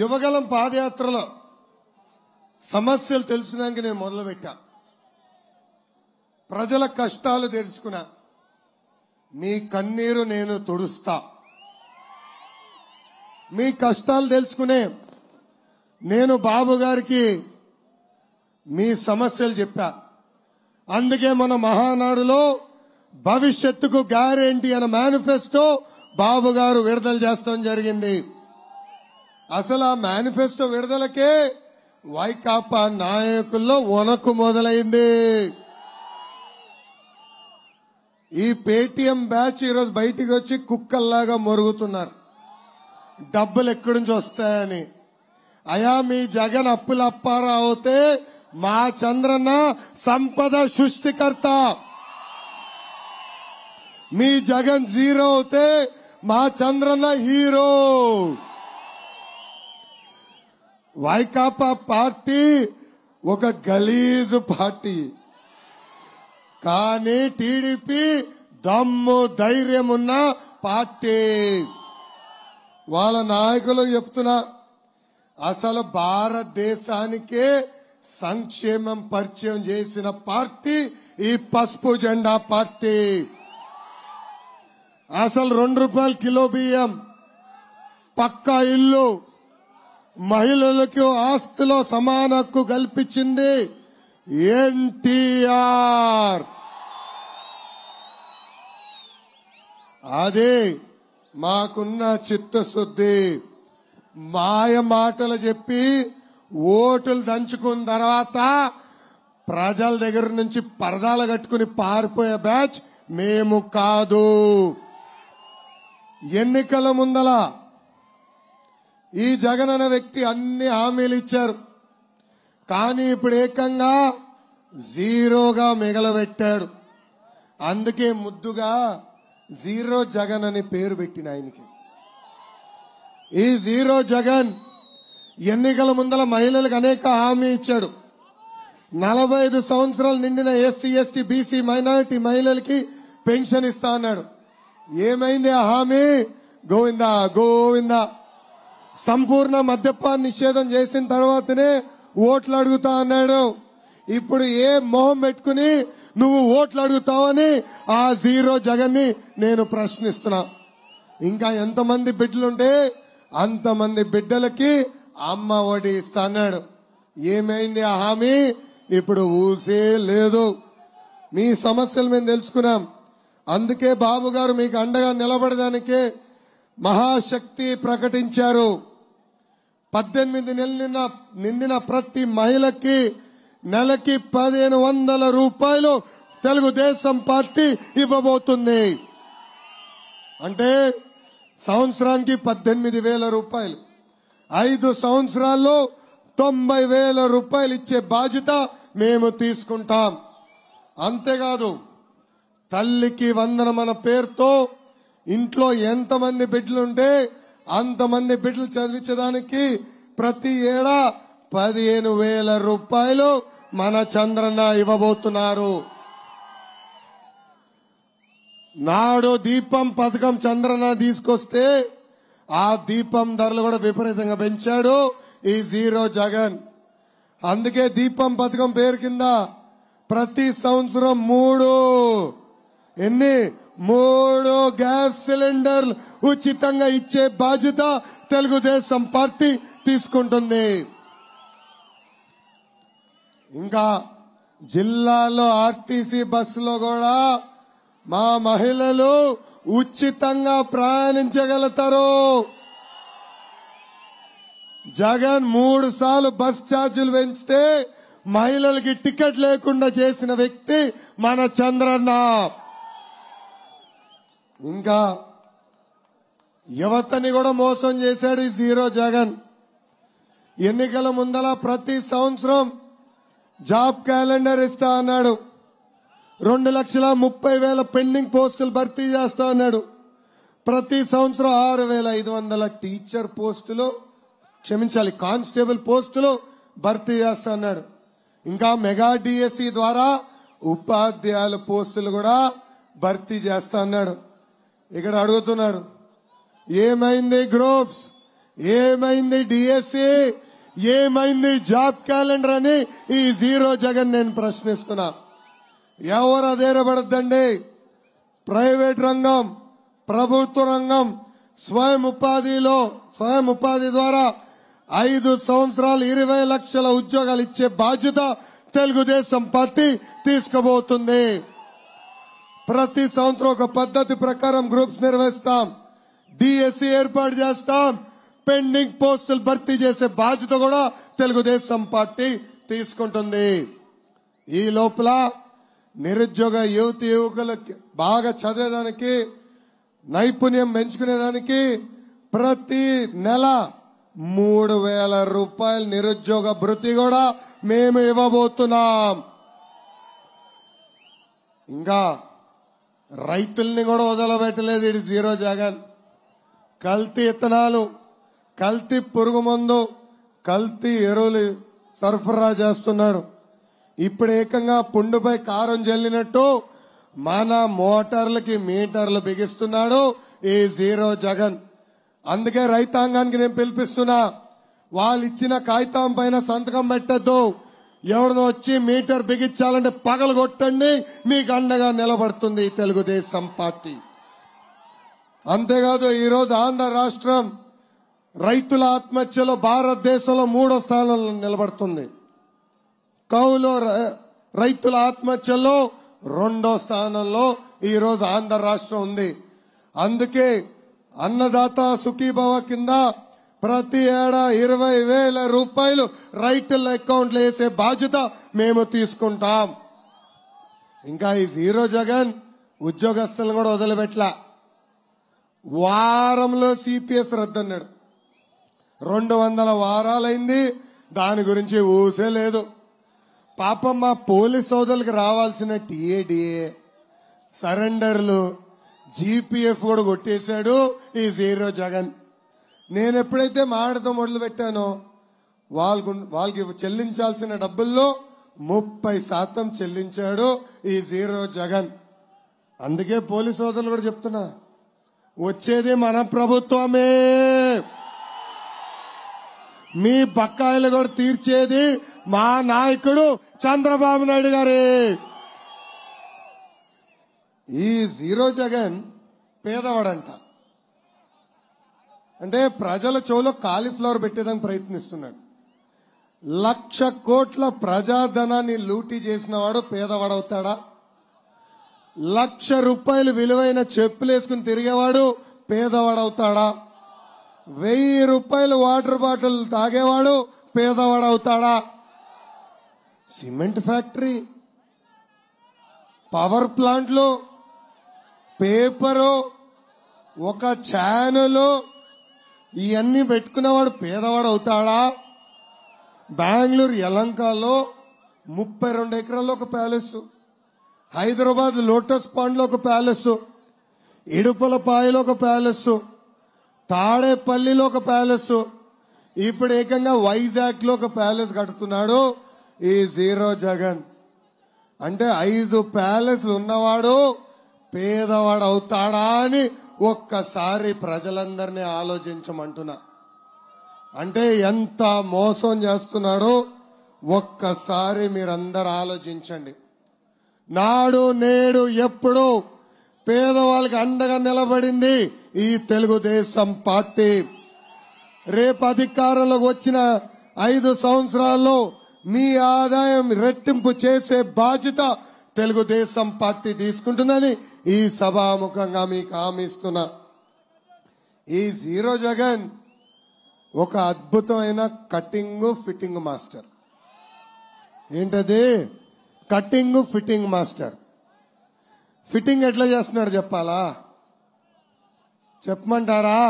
యువగలం పాదయాత్రలో సమస్యలు తెలిసినాక నేను మొదలుపెట్టా ప్రజల కష్టాలు తెలుసుకున్నా మీ కన్నీరు నేను తుడుస్తా మీ కష్టాలు తెలుసుకునే నేను బాబు గారికి మీ సమస్యలు చెప్పా అందుకే మన మహానాడులో భవిష్యత్తుకు గ్యారెంటీ అనే మేనిఫెస్టో బాబు గారు విడుదల చేస్తాం జరిగింది అసలు ఆ మేనిఫెస్టో విడుదలకే వైకాపా నాయకుల్లో వనకు మొదలైంది ఈ పేటిఎం బ్యాచ్ ఈరోజు బయటికి వచ్చి కుక్కల్లాగా మొరుగుతున్నారు డబ్బులు ఎక్కడి నుంచి వస్తాయని అయా మీ జగన్ అప్పులు అప్పారా అవుతే మా చంద్రన్న సంపద సృష్టికర్త మీ జగన్ జీరో అవుతే మా చంద్రన్న హీరో వైకాపా పార్టీ ఒక గలీజు పార్టీ కానీ టీడీపీ దమ్ము ధైర్యం ఉన్న పార్టీ వాళ్ళ నాయకులు చెప్తున్నా అసలు భారతదేశానికే సంక్షేమం పరిచయం చేసిన పార్టీ ఈ పసుపు జెండా పార్టీ అసలు రెండు రూపాయలు కిలో బియ్యం పక్కా ఇల్లు మహిళలకు ఆస్తిలో సమాన హక్కు కల్పించింది ఎన్టీఆర్ అదే మాకున్న చిత్తశుద్ధి మాయ మాటలు చెప్పి ఓటులు దంచుకున్న తర్వాత ప్రజల దగ్గర నుంచి పరదాలు కట్టుకుని పారిపోయే బ్యాచ్ మేము కాదు ఎన్నికల ముందల ఈ జగన్ అనే వ్యక్తి అన్ని హామీలు ఇచ్చారు కానీ ఇప్పుడు ఏకంగా జీరోగా మిగలబెట్టాడు అందుకే ముద్దుగా జీరో జగన్ అని పేరు పెట్టిన ఆయనకి ఈ జీరో జగన్ ఎన్నికల ముందల మహిళలకు అనేక హామీ ఇచ్చాడు నలభై ఐదు సంవత్సరాలు నిండిన ఎస్సీ ఎస్టీ బీసీ మైనారిటీ మహిళలకి పెన్షన్ ఇస్తా అన్నాడు ఏమైంది ఆ హామీ గోవిందా గోవిందా సంపూర్ణ మద్యపాన్ నిషేధం చేసిన తర్వాతనే ఓట్లు అడుగుతా అన్నాడు ఇప్పుడు ఏ మొహం పెట్టుకుని నువ్వు ఓట్లు అడుగుతావని ఆ జీరో జగన్ ని నేను ప్రశ్నిస్తున్నా ఇంకా ఎంతమంది బిడ్డలుంటే అంతమంది బిడ్డలకి అమ్మ ఒడి ఇస్తా అన్నాడు ఏమైంది ఆ హామీ ఇప్పుడు ఊసే లేదు మీ సమస్యలు మేము తెలుసుకున్నాం అందుకే బాబు గారు మీకు అండగా నిలబడడానికే మహాశక్తి ప్రకటించారు పద్దెనిమిది నెలల నిండిన ప్రతి మహిళకి నెలకి పదిహేను వందల రూపాయలు తెలుగుదేశం పార్టీ ఇవ్వబోతుంది అంటే సంవత్సరానికి పద్దెనిమిది వేల రూపాయలు ఐదు సంవత్సరాల్లో తొంభై వేల రూపాయలు ఇచ్చే బాధ్యత మేము తీసుకుంటాం అంతేకాదు తల్లికి వందన మన పేరుతో ఇంట్లో ఎంతమంది బిడ్డలు ఉంటే అంతమంది బిడ్డలు చదివించడానికి ప్రతి ఏడా పదిహేను వేల రూపాయలు మన చంద్రన్న ఇవ్వబోతున్నారు నాడు దీపం పథకం చంద్రన్న తీసుకొస్తే ఆ దీపం ధరలు కూడా విపరీతంగా పెంచాడు ఈ జీరో జగన్ అందుకే దీపం పథకం పేరు కింద ప్రతి సంవత్సరం మూడు ఎన్ని మూడు గ్యాస్ సిలిండర్లు ఉచితంగా ఇచ్చే బాధ్యత తెలుగుదేశం పార్టీ తీసుకుంటుంది ఇంకా జిల్లాలో ఆర్టీసీ బస్సులో కూడా మా మహిళలు ఉచితంగా ప్రయాణించగలుగుతారు జగన్ మూడు సార్లు బస్ ఛార్జీలు పెంచితే మహిళలకి టికెట్ లేకుండా చేసిన వ్యక్తి మన చంద్రన్న ఇంకా యువతని కూడా మోసం చేశాడు ఈ జీరో జగన్ ఎన్నికల ముందల ప్రతి సంవత్సరం జాబ్ క్యాలెండర్ ఇస్తా అన్నాడు రెండు లక్షల ముప్పై వేల పెండింగ్ పోస్టులు భర్తీ చేస్తా అన్నాడు ప్రతి సంవత్సరం ఆరు వేల ఐదు వందల టీచర్ పోస్టులు క్షమించాలి కానిస్టేబుల్ పోస్టులు భర్తీ చేస్తా అన్నాడు ఇంకా మెగా డిఎస్సి ద్వారా ఉపాధ్యాయుల పోస్టులు కూడా భర్తీ చేస్తా అన్నాడు ఇక్కడ అడుగుతున్నాడు ఏమైంది గ్రూప్స్ ఏమైంది డిఎస్సి e? ఏమైంది జాబ్ క్యాలెండర్ అని ఈ జీరో జగన్ నేను ప్రశ్నిస్తున్నా ఎవరు అధైర్యపడద్దండి ప్రైవేట్ రంగం ప్రభుత్వ రంగం స్వయం ఉపాధిలో స్వయం ఉపాధి ద్వారా ఐదు సంవత్సరాలు ఇరవై లక్షల ఉద్యోగాలు ఇచ్చే బాధ్యత తెలుగుదేశం పార్టీ తీసుకోబోతుంది ప్రతి సంవత్సరం ఒక పద్ధతి ప్రకారం గ్రూప్స్ నిర్వహిస్తాం డిఎస్సి e ఏర్పాటు చేస్తాం పెండింగ్ పోస్టులు భర్తీ చేసే బాధ్యత కూడా తెలుగుదేశం పార్టీ తీసుకుంటుంది ఈ లోపల నిరుద్యోగ యువతి యువకులకి బాగా చదివేదానికి నైపుణ్యం పెంచుకునేదానికి ప్రతి నెల మూడు వేల రూపాయల నిరుద్యోగ భృతి కూడా మేము ఇవ్వబోతున్నాం ఇంకా రైతుల్ని కూడా వదలబెట్టలేదు ఇది జీరో జగన్ కల్తీ ఇత్తనాలు కల్తీ పురుగు మందు కల్తీ ఎరువులు సరఫరా చేస్తున్నాడు ఇప్పుడు ఏకంగా పుండుపై కారం చెల్లినట్టు మన మోటార్లకి మీటర్లు బిగిస్తున్నాడు ఈ జీరో జగన్ అందుకే రైతాంగానికి నేను పిలిపిస్తున్నా వాళ్ళు ఇచ్చిన కాగితం పైన సంతకం పెట్టద్దు ఎవరినో వచ్చి మీటర్ బిగించాలంటే పగలు కొట్టండి మీకు అండగా నిలబడుతుంది తెలుగుదేశం పార్టీ అంతేకాదు ఈరోజు ఆంధ్ర రాష్ట్రం రైతుల ఆత్మహత్యలో భారతదేశంలో మూడో స్థానంలో నిలబడుతుంది కౌలు రైతుల ఆత్మహత్యలో రెండో స్థానంలో ఈరోజు ఆంధ్ర రాష్ట్రం ఉంది అందుకే అన్నదాత సుఖీభవ కింద ప్రతి ఏడా ఇరవై వేల రూపాయలు రైతుల అకౌంట్లు వేసే బాధ్యత మేము తీసుకుంటాం ఇంకా ఈ జీరో జగన్ ఉద్యోగస్తులను కూడా వదిలిపెట్టలా వారంలో సిపిఎస్ రద్దన్నాడు రెండు వందల వారాలైంది దాని గురించి ఊసే లేదు పాపం మా పోలీస్ సోదరులకు రావాల్సిన టీఏడిఏ సరెండర్లు జీపీఎఫ్ కూడా కొట్టేశాడు ఈ జీరో జగన్ నేను ఎప్పుడైతే ఆడతో మొదలు పెట్టానో వాళ్ళకు వాళ్ళకి చెల్లించాల్సిన డబ్బుల్లో ముప్పై శాతం చెల్లించాడు ఈ జీరో జగన్ అందుకే పోలీసు సోదరులు కూడా చెప్తున్నా వచ్చేది మన ప్రభుత్వమే మీ బక్కాయిలు కూడా తీర్చేది మా నాయకుడు చంద్రబాబు నాయుడు గారే ఈ జీరో జగన్ పేదవాడంట అంటే ప్రజల చెవులో కాలీఫ్లవర్ పెట్టేదానికి ప్రయత్నిస్తున్నాడు లక్ష కోట్ల ప్రజాధనాన్ని లూటీ చేసిన వాడు పేదవాడవుతాడా లక్ష రూపాయలు విలువైన చెప్పులు వేసుకుని తిరిగేవాడు పేదవాడవుతాడా వెయ్యి రూపాయలు వాటర్ బాటిల్ తాగేవాడు పేదవాడవుతాడా సిమెంట్ ఫ్యాక్టరీ పవర్ ప్లాంట్లు పేపరు ఒక ఛానలు ఇవన్నీ పెట్టుకున్నవాడు పేదవాడు అవుతాడా బెంగళూరు యలంకాలో ముప్పై రెండు ఎకరాల్లో ఒక ప్యాలెస్ హైదరాబాద్ లోటస్ పాండ్లో ఒక ప్యాలెస్ ఇడుపులపాయలో ఒక ప్యాలెస్ తాడేపల్లిలో ఒక ప్యాలెస్ ఇప్పుడు ఏకంగా వైజాగ్ లో ఒక ప్యాలెస్ కడుతున్నాడు ఈ జీరో జగన్ అంటే ఐదు ప్యాలెస్ ఉన్నవాడు పేదవాడు అవుతాడా అని ఒక్కసారి ప్రజలందరినీ ఆలోచించమంటున్నా అంటే ఎంత మోసం చేస్తున్నాడో ఒక్కసారి మీరందరు ఆలోచించండి నాడు నేడు ఎప్పుడు పేదవాళ్ళకి అండగా నిలబడింది ఈ తెలుగుదేశం పార్టీ రేపు అధికారంలోకి వచ్చిన ఐదు సంవత్సరాల్లో మీ ఆదాయం రెట్టింపు చేసే బాధ్యత తెలుగుదేశం పార్టీ తీసుకుంటుందని ఈ సభాముఖంగా మీకు హామీస్తున్నా ఈ జీరో జగన్ ఒక అద్భుతమైన కటింగ్ ఫిట్టింగ్ మాస్టర్ ఏంటది కటింగ్ ఫిట్టింగ్ మాస్టర్ ఫిట్టింగ్ ఎట్లా చేస్తున్నాడు చెప్పాలా చెప్పమంటారా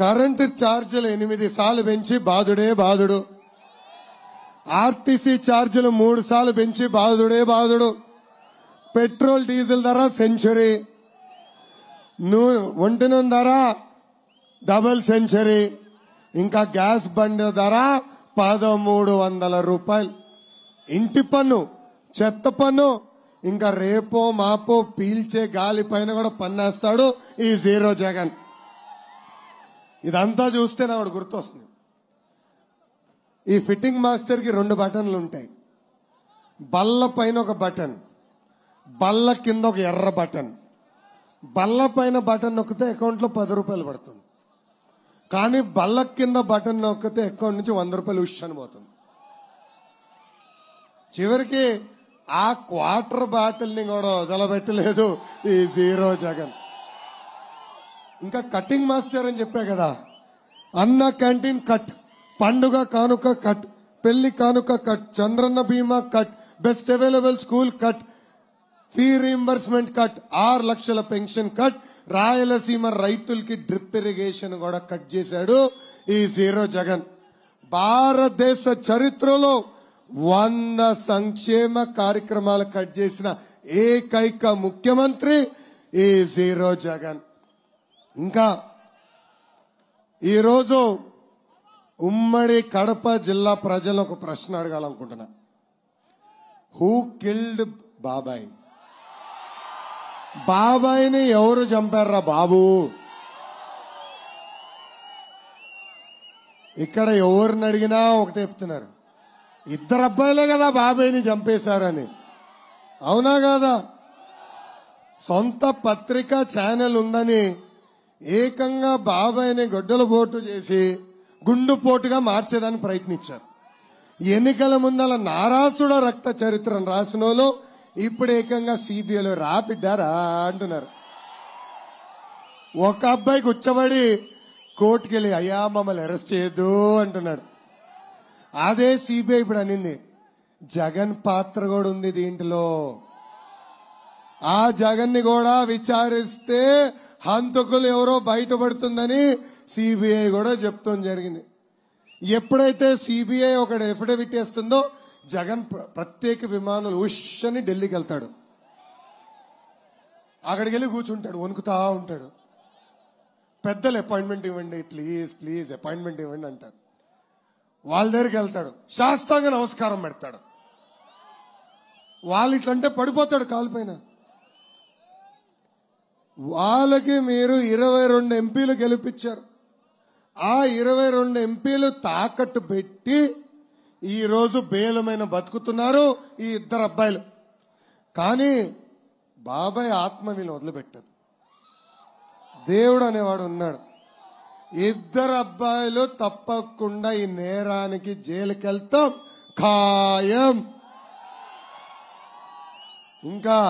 కరెంటు ఛార్జీలు ఎనిమిది సార్లు పెంచి బాధుడే బాధుడు ఆర్టీసీ ఛార్జీలు మూడు సార్లు పెంచి బాధుడే బాధుడు పెట్రోల్ డీజిల్ ధర సెంచరీ నూనె ఒంటి నూనె ధర డబుల్ సెంచరీ ఇంకా గ్యాస్ బండి ధర పదమూడు వందల రూపాయలు ఇంటి పన్ను చెత్త పన్ను ఇంకా రేపో మాపో పీల్చే గాలి పైన కూడా పన్నేస్తాడు ఈ జీరో జగన్ ఇదంతా చూస్తే నాకు గుర్తొస్తుంది ఈ ఫిట్టింగ్ మాస్టర్కి రెండు బటన్లు ఉంటాయి బల్ల పైన ఒక బటన్ బల్ల కింద ఒక ఎర్ర బటన్ బల్ల పైన బటన్ నొక్కితే అకౌంట్లో పది రూపాయలు పడుతుంది కానీ బల్ల కింద బటన్ నొక్కితే అకౌంట్ నుంచి వంద రూపాయలు ఉష్ పోతుంది చివరికి ఆ క్వార్టర్ బాటిల్ని కూడా వదలబెట్టలేదు ఈ జీరో జగన్ ఇంకా కటింగ్ మాస్టర్ అని చెప్పా కదా అన్న క్యాంటీన్ కట్ పండుగ కానుక కట్ పెళ్లి కానుక cut Chandranna Bima cut best available school cut fee reimbursement cut ఆరు లక్షల పెన్షన్ కట్ రాయలసీమ రైతులకి డ్రిప్ ఇరిగేషన్ కూడా కట్ చేశాడు ఈ జీరో జగన్ భారతదేశ చరిత్రలో వంద సంక్షేమ కార్యక్రమాలు కట్ చేసిన ఏకైక ముఖ్యమంత్రి ఈ జీరో జగన్ ఇంకా ఈరోజు ఉమ్మడి కడప జిల్లా ప్రజలు ఒక ప్రశ్న అడగాలనుకుంటున్నా హూ కిల్డ్ బాబాయ్ బాబాయిని ఎవరు చంపారా బాబు ఇక్కడ ఎవరిని అడిగినా ఒకటే చెప్తున్నారు ఇద్దరు అబ్బాయిలే కదా బాబాయిని చంపేశారని అవునా కాదా సొంత పత్రికా ఛానల్ ఉందని ఏకంగా బాబాయిని గొడ్డల పోటు చేసి గుండు పోటుగా ప్రయత్నించారు ఎన్నికల ముందల నారాసుడ రక్త చరిత్రను రాసిన ఇప్పుడు ఏకంగా సిబిఐలో రాపిడ్డారా అంటున్నారు ఒక అబ్బాయి కూర్చోబడి కోర్టుకి వెళ్ళి అయ్యా మమ్మల్ని అరెస్ట్ చేయొద్దు అంటున్నాడు అదే సిబిఐ ఇప్పుడు అనింది జగన్ పాత్ర కూడా ఉంది దీంట్లో ఆ జగన్ ని కూడా విచారిస్తే హంతకులు ఎవరో బయటపడుతుందని సిబిఐ కూడా చెప్తాం జరిగింది ఎప్పుడైతే సిబిఐ ఒక ఎఫిడవిట్ వేస్తుందో జగన్ ప్రత్యేక విమానాలు ఓషని ఢిల్లీకి వెళ్తాడు అక్కడికి వెళ్ళి కూర్చుంటాడు వణుకుతా ఉంటాడు పెద్దలు అపాయింట్మెంట్ ఇవ్వండి ప్లీజ్ ప్లీజ్ అపాయింట్మెంట్ ఇవ్వండి అంటారు వాళ్ళ దగ్గరికి వెళ్తాడు శాస్త్రాంగ నమస్కారం పెడతాడు వాళ్ళు ఇట్లంటే పడిపోతాడు కాలిపోయిన వాళ్ళకి మీరు ఇరవై రెండు ఎంపీలు గెలిపించారు ఆ ఇరవై రెండు ఎంపీలు తాకట్టు పెట్టి ఈ రోజు బేలమైన బతుకుతున్నారు ఈ ఇద్దరు అబ్బాయిలు కానీ బాబాయ్ ఆత్మ వీళ్ళు వదిలిపెట్టారు దేవుడు అనేవాడు ఉన్నాడు ఇద్దరు అబ్బాయిలు తప్పకుండా ఈ నేరానికి జైలుకెళ్తాం ఖాయం ఇంకా